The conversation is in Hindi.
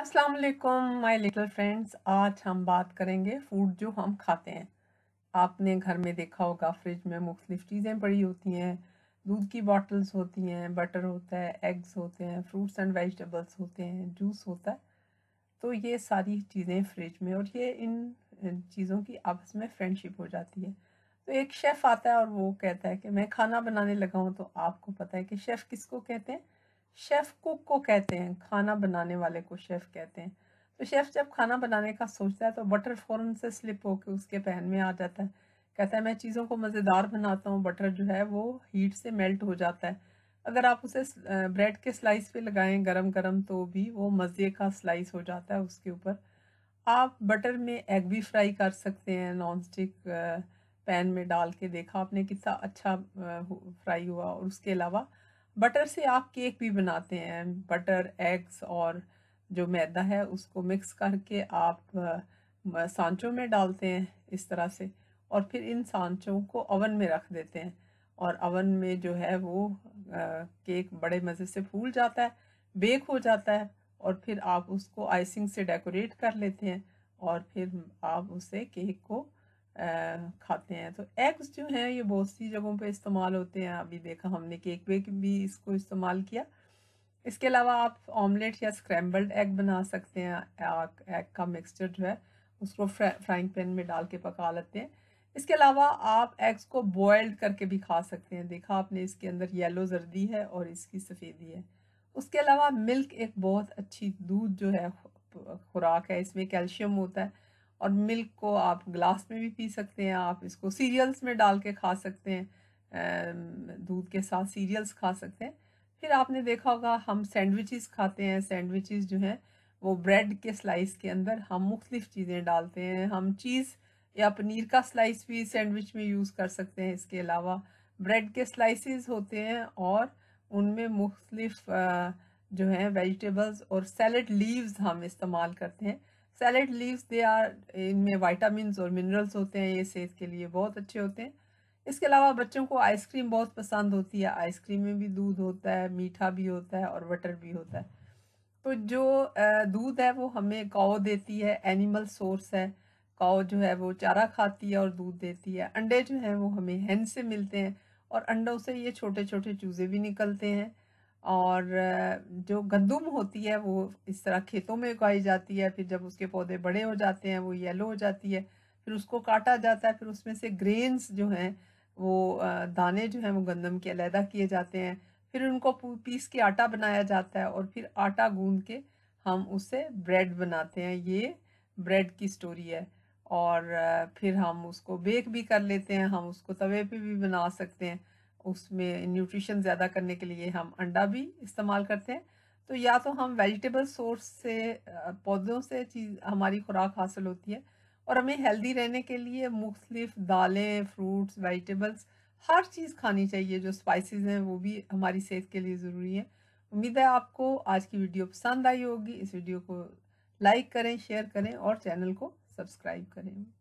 अस्सलाम वालेकुम माय लिटिल फ्रेंड्स आज हम बात करेंगे फूड जो हम खाते हैं आपने घर में देखा होगा फ्रिज में मुख्तलिफ चीज़ें पड़ी होती हैं दूध की बॉटल्स होती हैं बटर होता है एग्स होते हैं फ्रूट्स एंड वेजिटेबल्स होते हैं जूस होता है तो ये सारी चीज़ें फ्रिज में और ये इन चीज़ों की आपस में फ्रेंडशिप हो जाती है तो एक शेफ़ आता है और वो कहता है कि मैं खाना बनाने लगा हूँ तो आपको पता है कि शेफ़ किसको कहते हैं शेफ़ कुक को कहते हैं खाना बनाने वाले को शेफ़ कहते हैं तो शेफ़ जब खाना बनाने का सोचता है तो बटर फ़ौरन से स्लिप होकर उसके पैन में आ जाता है कहता है मैं चीज़ों को मज़ेदार बनाता हूँ बटर जो है वो हीट से मेल्ट हो जाता है अगर आप उसे ब्रेड के स्लाइस पे लगाएं गरम गरम तो भी वो मज़े का स्लाइस हो जाता है उसके ऊपर आप बटर में एग भी फ्राई कर सकते हैं नॉन स्टिक पैन में डाल के देखा आपने कितना अच्छा फ्राई हुआ और उसके अलावा बटर से आप केक भी बनाते हैं बटर एग्स और जो मैदा है उसको मिक्स करके आप सांचों में डालते हैं इस तरह से और फिर इन सांचों को ओवन में रख देते हैं और ओवन में जो है वो केक बड़े मज़े से फूल जाता है बेक हो जाता है और फिर आप उसको आइसिंग से डेकोरेट कर लेते हैं और फिर आप उसे केक को खाते हैं तो एग्स जो हैं ये बहुत सी जगहों पे इस्तेमाल होते हैं अभी देखा हमने केक वेक भी इसको इस्तेमाल किया इसके अलावा आप ऑमलेट या स्क्रैम्बल्ड एग बना सकते हैं एग का मिक्सचर जो है उसको फ्राइंग पैन में डाल के पका लेते हैं इसके अलावा आप एग्स को बॉयल्ड करके भी खा सकते हैं देखा आपने इसके अंदर येलो जर्दी है और इसकी सफ़ेदी है उसके अलावा मिल्क एक बहुत अच्छी दूध जो है खुराक है इसमें कैल्शियम होता है और मिल्क को आप ग्लास में भी पी सकते हैं आप इसको सीरियल्स में डाल के खा सकते हैं दूध के साथ सीरियल्स खा सकते हैं फिर आपने देखा होगा हम सैंडविचेस खाते हैं सैंडविचेस जो हैं वो ब्रेड के स्लाइस के अंदर हम मुख्तलिफ चीज़ें डालते हैं हम चीज़ या पनीर का स्लाइस भी सैंडविच में यूज़ कर सकते हैं इसके अलावा ब्रेड के स्लाइसेस होते हैं और उनमें मुख्तलिफ जो हैं वेजिटेबल्स और सैलड लीव्स हम इस्तेमाल करते हैं सैलड लीव्स दे आर इनमें वाइटामिन और मिनरल्स होते हैं ये सेहत के लिए बहुत अच्छे होते हैं इसके अलावा बच्चों को आइसक्रीम बहुत पसंद होती है आइसक्रीम में भी दूध होता है मीठा भी होता है और बटर भी होता है तो जो दूध है वो हमें काओ देती है एनिमल सोर्स है काओ जो है वो चारा खाती है और दूध देती है अंडे जो हैं वो हमें हैन से मिलते हैं और अंडों से ये छोटे छोटे चूज़े भी निकलते हैं और जो गंदुम होती है वो इस तरह खेतों में उगाई जाती है फिर जब उसके पौधे बड़े हो जाते हैं वो येलो हो जाती है फिर उसको काटा जाता है फिर उसमें से ग्रेन्स जो हैं वो दाने जो हैं वो गंदम के अलहदा किए जाते हैं फिर उनको पीस के आटा बनाया जाता है और फिर आटा गूंद के हम उससे ब्रेड बनाते हैं ये ब्रेड की स्टोरी है और फिर हम उसको बेक भी कर लेते हैं हम उसको तवे पे भी बना सकते हैं उसमें न्यूट्रिशन ज़्यादा करने के लिए हम अंडा भी इस्तेमाल करते हैं तो या तो हम वेजिटेबल सोर्स से पौधों से चीज़ हमारी खुराक हासिल होती है और हमें हेल्दी रहने के लिए मुख्तलिफ दालें फ्रूट्स वेजिटेबल्स हर चीज़ खानी चाहिए जो स्पाइसेस हैं वो भी हमारी सेहत के लिए ज़रूरी है उम्मीद है आपको आज की वीडियो पसंद आई होगी इस वीडियो को लाइक करें शेयर करें और चैनल को सब्सक्राइब करें